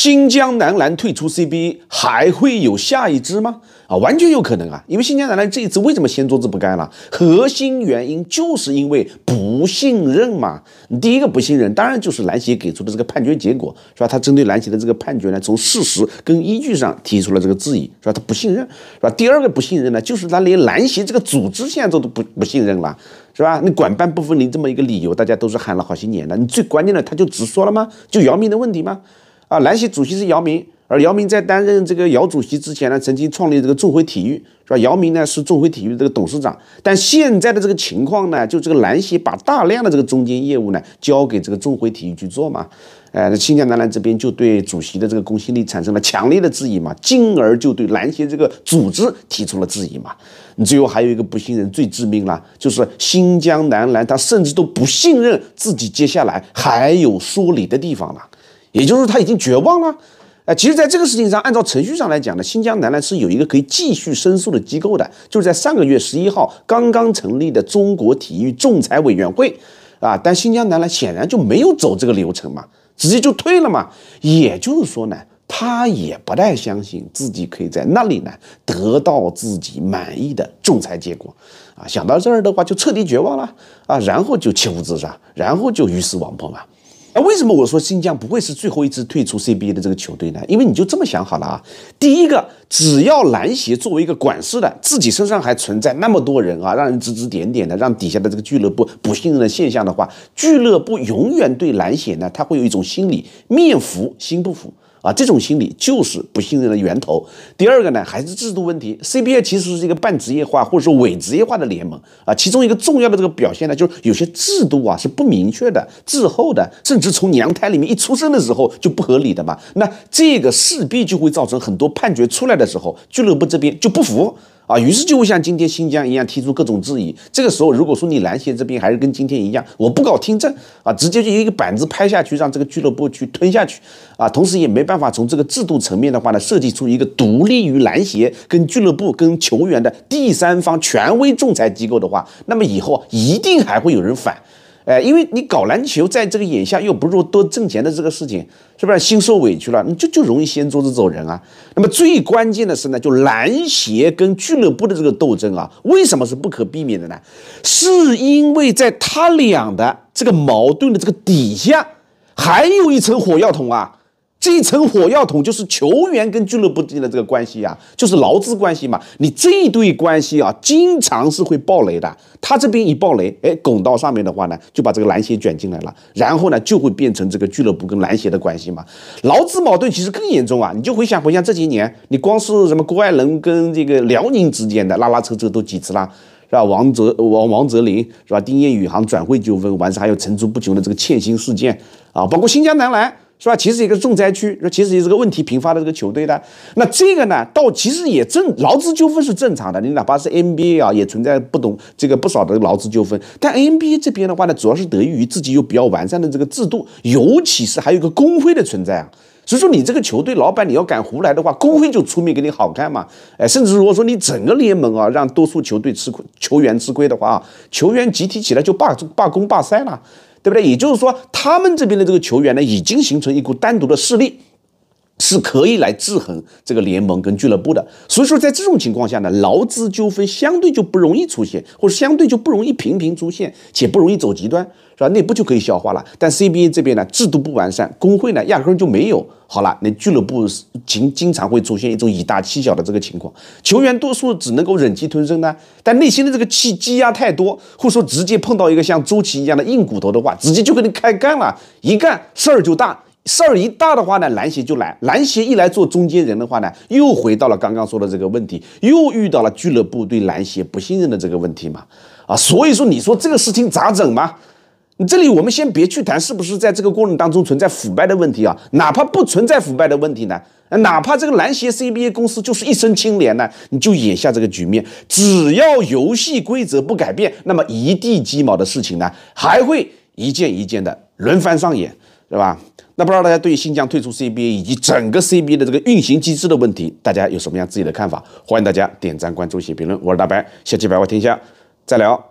新疆男篮退出 CBA，还会有下一支吗？啊，完全有可能啊！因为新疆男篮这一次为什么掀桌子不干了？核心原因就是因为不信任嘛。你第一个不信任，当然就是篮协给出的这个判决结果，是吧？他针对篮协的这个判决呢，从事实跟依据上提出了这个质疑，是吧？他不信任，是吧？第二个不信任呢，就是他连篮协这个组织现在都不不信任了，是吧？你管办不分离这么一个理由，大家都是喊了好些年的，你最关键的他就只说了吗？就姚明的问题吗？啊，篮协主席是姚明，而姚明在担任这个姚主席之前呢，曾经创立这个众辉体育，是吧？姚明呢是众辉体育这个董事长，但现在的这个情况呢，就这个篮协把大量的这个中间业务呢交给这个众辉体育去做嘛，呃，新疆男篮这边就对主席的这个公信力产生了强烈的质疑嘛，进而就对篮协这个组织提出了质疑嘛。你最后还有一个不信任最致命了，就是新疆男篮他甚至都不信任自己，接下来还有说理的地方了。也就是他已经绝望了，哎，其实，在这个事情上，按照程序上来讲呢，新疆男篮是有一个可以继续申诉的机构的，就是在上个月十一号刚刚成立的中国体育仲裁委员会，啊，但新疆男篮显然就没有走这个流程嘛，直接就退了嘛，也就是说呢，他也不太相信自己可以在那里呢得到自己满意的仲裁结果，啊，想到这儿的话就彻底绝望了，啊，然后就切腹自杀，然后就鱼死网破嘛。那为什么我说新疆不会是最后一支退出 CBA 的这个球队呢？因为你就这么想好了啊。第一个，只要篮协作为一个管事的，自己身上还存在那么多人啊，让人指指点点的，让底下的这个俱乐部不信任的现象的话，俱乐部永远对篮协呢，他会有一种心理，面服心不服。啊，这种心理就是不信任的源头。第二个呢，还是制度问题。CBA 其实是一个半职业化或者说伪职业化的联盟啊，其中一个重要的这个表现呢，就是有些制度啊是不明确的、滞后的，甚至从娘胎里面一出生的时候就不合理的嘛。那这个势必就会造成很多判决出来的时候，俱乐部这边就不服。啊，于是就会像今天新疆一样提出各种质疑。这个时候，如果说你篮协这边还是跟今天一样，我不搞听证啊，直接就一个板子拍下去，让这个俱乐部去吞下去啊，同时也没办法从这个制度层面的话呢，设计出一个独立于篮协、跟俱乐部、跟球员的第三方权威仲裁机构的话，那么以后一定还会有人反。哎，因为你搞篮球，在这个眼下又不是多挣钱的这个事情，是不是心受委屈了？你就就容易掀桌子走人啊。那么最关键的是呢，就篮协跟俱乐部的这个斗争啊，为什么是不可避免的呢？是因为在他俩的这个矛盾的这个底下，还有一层火药桶啊。这一层火药桶就是球员跟俱乐部之间的这个关系啊，就是劳资关系嘛。你这一对关系啊，经常是会爆雷的。他这边一爆雷，哎，拱到上面的话呢，就把这个篮协卷进来了，然后呢，就会变成这个俱乐部跟篮协的关系嘛。劳资矛盾其实更严重啊。你就回想回想这几年，你光是什么郭艾伦跟这个辽宁之间的拉拉扯扯都几次啦。是吧？王哲王王哲林是吧？丁彦雨航转会纠纷，完事还有层出不穷的这个欠薪事件啊，包括新疆男篮。是吧？其实一个重灾区，那其实也是个问题频发的这个球队的。那这个呢，倒其实也正劳资纠纷是正常的。你哪怕是 NBA 啊，也存在不懂这个不少的劳资纠纷。但 NBA 这边的话呢，主要是得益于自己有比较完善的这个制度，尤其是还有一个工会的存在啊。所以说，你这个球队老板你要敢胡来的话，工会就出面给你好看嘛。哎，甚至如果说你整个联盟啊，让多数球队吃亏、球员吃亏的话啊，球员集体起来就罢罢工、罢赛了。对不对？也就是说，他们这边的这个球员呢，已经形成一股单独的势力，是可以来制衡这个联盟跟俱乐部的。所以说，在这种情况下呢，劳资纠纷相对就不容易出现，或者相对就不容易频频出现，且不容易走极端。是吧？内部就可以消化了。但 CBA 这边呢，制度不完善，工会呢压根就没有。好了，那俱乐部经经常会出现一种以大欺小的这个情况。球员多数只能够忍气吞声呢，但内心的这个气积压太多，或者说直接碰到一个像周琦一样的硬骨头的话，直接就跟你开干了。一干事儿就大事儿一大的话呢，篮协就来。篮协一来做中间人的话呢，又回到了刚刚说的这个问题，又遇到了俱乐部对篮协不信任的这个问题嘛。啊，所以说你说这个事情咋整嘛？你这里我们先别去谈是不是在这个过程当中存在腐败的问题啊，哪怕不存在腐败的问题呢，哪怕这个篮协 CBA 公司就是一身清廉呢，你就眼下这个局面，只要游戏规则不改变，那么一地鸡毛的事情呢，还会一件一件的轮番上演，对吧？那不知道大家对于新疆退出 CBA 以及整个 CBA 的这个运行机制的问题，大家有什么样自己的看法？欢迎大家点赞、关注、写评论。我是大白，下期百话天下再聊。